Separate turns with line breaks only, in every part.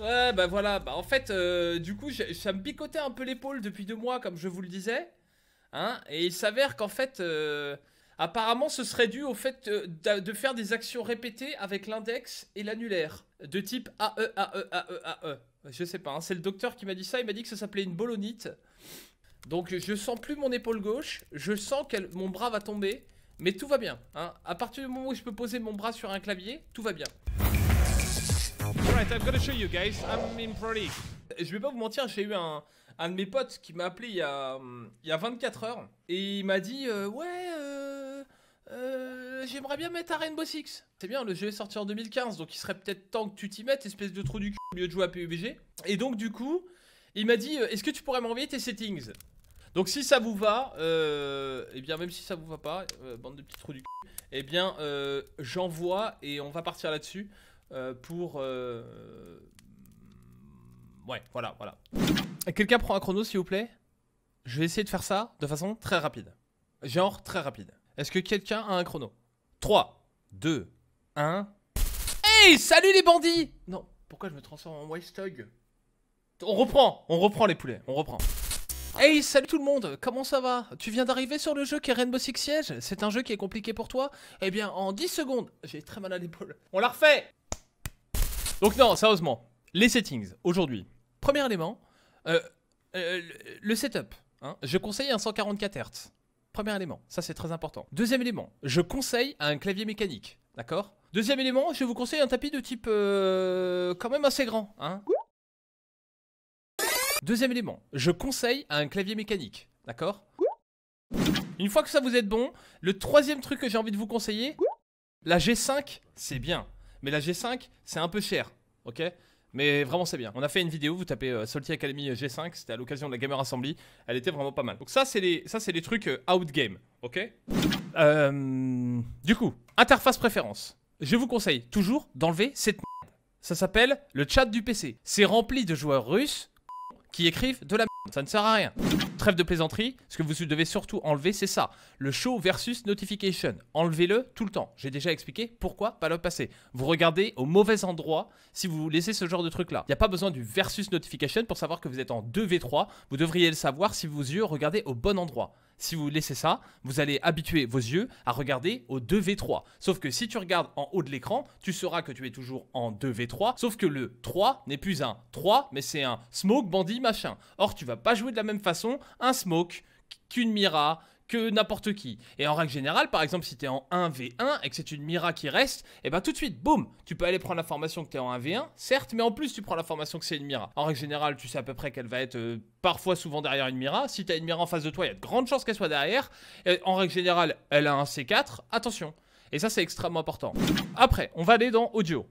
Ouais, bah voilà. Bah, en fait, euh, du coup, ça me picotait un peu l'épaule depuis deux mois, comme je vous le disais. Hein et il s'avère qu'en fait, euh, apparemment, ce serait dû au fait euh, de, faire des actions répétées avec l'index et l'annulaire, de type AE, AE, AE, AE. Je sais pas, hein. c'est le docteur qui m'a dit ça, il m'a dit que ça s'appelait une bolonite. Donc je sens plus mon épaule gauche, je sens que mon bras va tomber, mais tout va bien. Hein. À partir du moment où je peux poser mon bras sur un clavier, tout va bien. I'm show you guys. I'm in Je vais pas vous mentir, j'ai eu un, de mes potes qui m'a appelé il y, a, il y 24 heures et il m'a dit euh, Ouais, euh, euh, j'aimerais bien mettre à Rainbow Six. C'est bien, le jeu est sorti en 2015, donc il serait peut-être temps que tu t'y mettes, espèce de trou du cul, au lieu de jouer à PUBG. Et donc, du coup, il m'a dit Est-ce que tu pourrais m'envoyer tes settings donc si ça vous va, et eh bien même si ça vous va pas, bande de petits trous du cul, et eh bien euh, j'envoie et on va partir là-dessus. Euh, pour... Euh, ouais, voilà, voilà. Quelqu'un prend un chrono, s'il vous plaît Je vais essayer de faire ça de façon très rapide. Genre très rapide. Est-ce que quelqu'un a un chrono 3, 2, 1... Hey Salut les bandits Non, pourquoi je me transforme en Westog On reprend On reprend les poulets, on reprend. Hey, salut tout le monde, comment ça va Tu viens d'arriver sur le jeu qui est Rainbow Six Siege C'est un jeu qui est compliqué pour toi Eh bien, en 10 secondes, j'ai très mal à l'épaule. On la refait donc non, sérieusement, les settings, aujourd'hui. Premier élément, euh, euh, le setup. Hein. Je conseille un 144 Hz. Premier élément, ça c'est très important. Deuxième élément, je conseille un clavier mécanique, d'accord Deuxième élément, je vous conseille un tapis de type euh, quand même assez grand, hein Deuxième élément, je conseille un clavier mécanique, d'accord Une fois que ça vous est bon, le troisième truc que j'ai envie de vous conseiller, la G5, c'est bien. Mais la G5, c'est un peu cher, ok mais vraiment c'est bien. On a fait une vidéo, vous tapez euh, Salty Academy euh, G5, c'était à l'occasion de la Gamer Assembly, elle était vraiment pas mal. Donc ça c'est les, les trucs euh, out game, ok euh, Du coup, interface préférence. Je vous conseille toujours d'enlever cette Ça s'appelle le chat du PC. C'est rempli de joueurs russes qui écrivent de la ça ne sert à rien trêve de plaisanterie, ce que vous devez surtout enlever, c'est ça. Le show versus notification. Enlevez-le tout le temps. J'ai déjà expliqué pourquoi pas le passé. Vous regardez au mauvais endroit si vous laissez ce genre de truc-là. Il n'y a pas besoin du versus notification pour savoir que vous êtes en 2v3. Vous devriez le savoir si vos yeux regardez au bon endroit. Si vous laissez ça, vous allez habituer vos yeux à regarder au 2v3. Sauf que si tu regardes en haut de l'écran, tu sauras que tu es toujours en 2v3, sauf que le 3 n'est plus un 3, mais c'est un smoke, bandit, machin. Or, tu vas pas jouer de la même façon un smoke qu'une Mira, que n'importe qui. Et en règle générale, par exemple, si es en 1v1 et que c'est une Mira qui reste, et eh bah ben, tout de suite, boum, tu peux aller prendre la formation que es en 1v1, certes, mais en plus tu prends la formation que c'est une Mira. En règle générale, tu sais à peu près qu'elle va être euh, parfois souvent derrière une Mira. Si as une Mira en face de toi, il y a de grandes chances qu'elle soit derrière. en règle générale, elle a un C4, attention. Et ça, c'est extrêmement important. Après, on va aller dans audio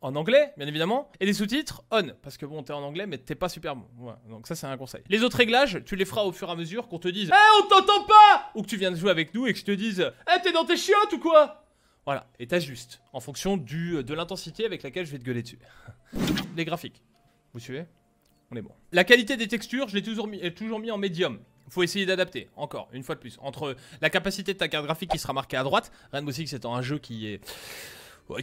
en anglais, bien évidemment, et les sous-titres on, parce que bon, t'es en anglais, mais t'es pas super bon. donc ça, c'est un conseil. Les autres réglages, tu les feras au fur et à mesure qu'on te dise Eh, on t'entend pas Ou que tu viens de jouer avec nous et que je te dise Eh, t'es dans tes chiottes ou quoi Voilà, et t'ajustes, en fonction du, de l'intensité avec laquelle je vais te gueuler dessus. les graphiques. Vous suivez On est bon. La qualité des textures, je l'ai toujours mis, toujours mis en médium faut essayer d'adapter, encore, une fois de plus. Entre la capacité de ta carte graphique qui sera marquée à droite, Rainbow Six étant un jeu qui est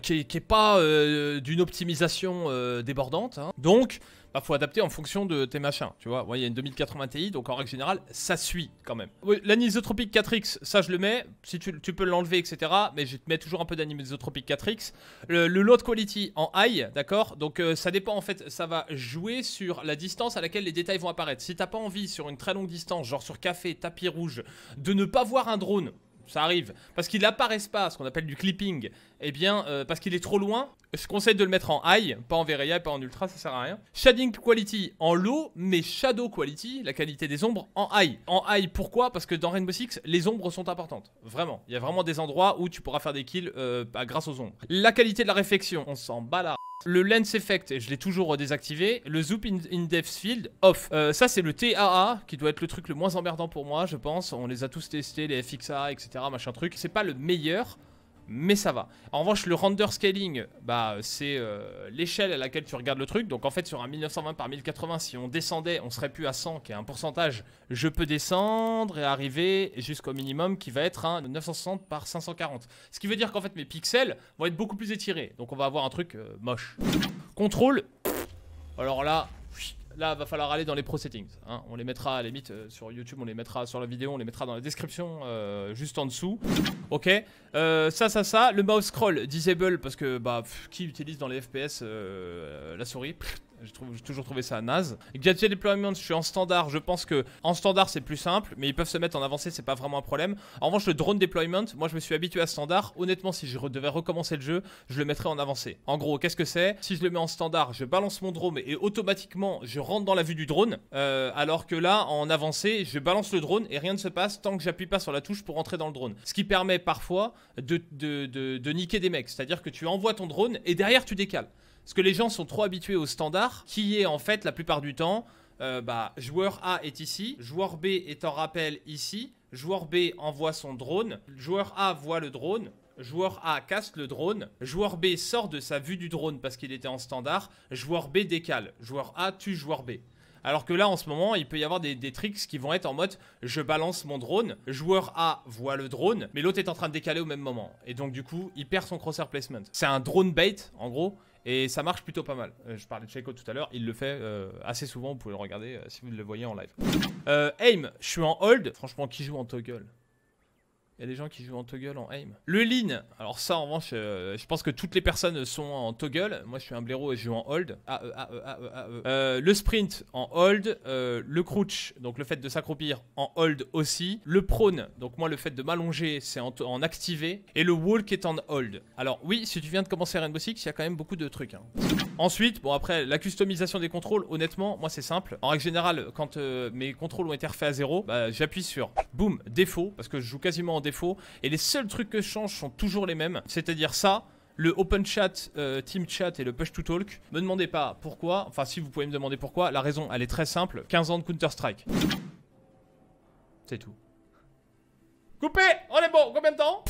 qui n'est pas euh, d'une optimisation euh, débordante. Hein. Donc, il bah, faut adapter en fonction de tes machins, tu vois. Il y a une 2080 Ti, donc en règle générale, ça suit quand même. Oui, L'anisotropique 4X, ça je le mets. Si tu, peux l'enlever, etc. Mais je te mets toujours un peu d'anisotropique 4X. Le, load quality en high, d'accord Donc euh, ça dépend en fait, ça va jouer sur la distance à laquelle les détails vont apparaître. Si t'as pas envie sur une très longue distance, genre sur café, tapis rouge, de ne pas voir un drone ça arrive, parce qu'il n'apparaissent pas, ce qu'on appelle du clipping, eh bien, euh, parce qu'il est trop loin, je conseille de le mettre en high, pas en VRAI, pas en ultra, ça sert à rien. Shading quality en low, mais shadow quality, la qualité des ombres, en high. En high, pourquoi Parce que dans Rainbow Six, les ombres sont importantes, vraiment. Il y a vraiment des endroits où tu pourras faire des kills euh, bah, grâce aux ombres. La qualité de la réflexion, on s'en bat là. Le lens effect, je l'ai toujours désactivé. Le zoom in, depth field, off. Euh, ça, c'est le TAA qui doit être le truc le moins emmerdant pour moi, je pense. On les a tous testés, les FXA, etc. Machin truc. C'est pas le meilleur, mais ça va. En revanche, le render scaling, bah, c'est euh, l'échelle à laquelle tu regardes le truc. Donc en fait, sur un 1920 par 1080, si on descendait, on serait plus à 100, qui est un pourcentage. Je peux descendre et arriver jusqu'au minimum qui va être un 960 par 540. Ce qui veut dire qu'en fait, mes pixels vont être beaucoup plus étirés. Donc on va avoir un truc euh, moche. Contrôle. Alors là, Là, va falloir aller dans les pro settings. Hein. On les mettra à la limite euh, sur YouTube, on les mettra sur la vidéo, on les mettra dans la description euh, juste en dessous. Ok. Euh, ça, ça, ça. Le mouse scroll disable parce que bah qui utilise dans les FPS la souris j'ai toujours trouvé ça naze. Gadget Deployment, je suis en standard. Je pense que en standard c'est plus simple, mais ils peuvent se mettre en avancé, c'est pas vraiment un problème. En revanche, le drone deployment, moi je me suis habitué à standard. Honnêtement, si je devais recommencer le jeu, je le mettrais en avancé. En gros, qu'est-ce que c'est Si je le mets en standard, je balance mon drone et automatiquement je rentre dans la vue du drone. Euh, alors que là, en avancé, je balance le drone et rien ne se passe tant que j'appuie pas sur la touche pour rentrer dans le drone. Ce qui permet parfois de, de, de, de niquer des mecs. C'est-à-dire que tu envoies ton drone et derrière tu décales. Parce que les gens sont trop habitués au standard, qui est en fait la plupart du temps, euh, bah, joueur A est ici, joueur B est en rappel ici, joueur B envoie son drone, joueur A voit le drone, Joueur A casse le drone. Joueur B sort de sa vue du drone parce qu'il était en standard. Joueur B décale. Joueur A tue joueur B. Alors que là, en ce moment, il peut y avoir des, des, tricks qui vont être en mode je balance mon drone, joueur A voit le drone, mais l'autre est en train de décaler au même moment. Et donc, du coup, il perd son crosshair placement. C'est un drone bait, en gros. Et ça marche plutôt pas mal. Euh, je parlais de Checo tout à l'heure, il le fait euh, assez souvent, vous pouvez le regarder euh, si vous le voyez en live. aim, je suis en hold. Franchement, qui joue en toggle il y a des gens qui jouent en toggle, en aim. Le lean. Alors ça, en revanche, euh, je pense que toutes les personnes sont en toggle. Moi, je suis un blaireau et je joue en hold. E, e, e, euh, le sprint en hold. Euh, le crouch, donc le fait de s'accroupir en hold aussi. Le prone, donc moi, le fait de m'allonger, c'est en, activé. Et le walk est en hold. Alors oui, si tu viens de commencer Rainbow Six, il y a quand même beaucoup de trucs. Hein. Ensuite, bon après, la customisation des contrôles, honnêtement, moi c'est simple. En règle générale, quand euh, mes contrôles ont été refaits à zéro, bah, j'appuie sur boum, défaut, parce que je joue quasiment en défaut. Et les seuls trucs que je change sont toujours les mêmes. C'est-à-dire ça, le open chat, euh, team chat et le push to talk. Me demandez pas pourquoi, enfin si vous pouvez me demander pourquoi, la raison elle est très simple, 15 ans de Counter-Strike. C'est tout. Coupé On est bon, combien de temps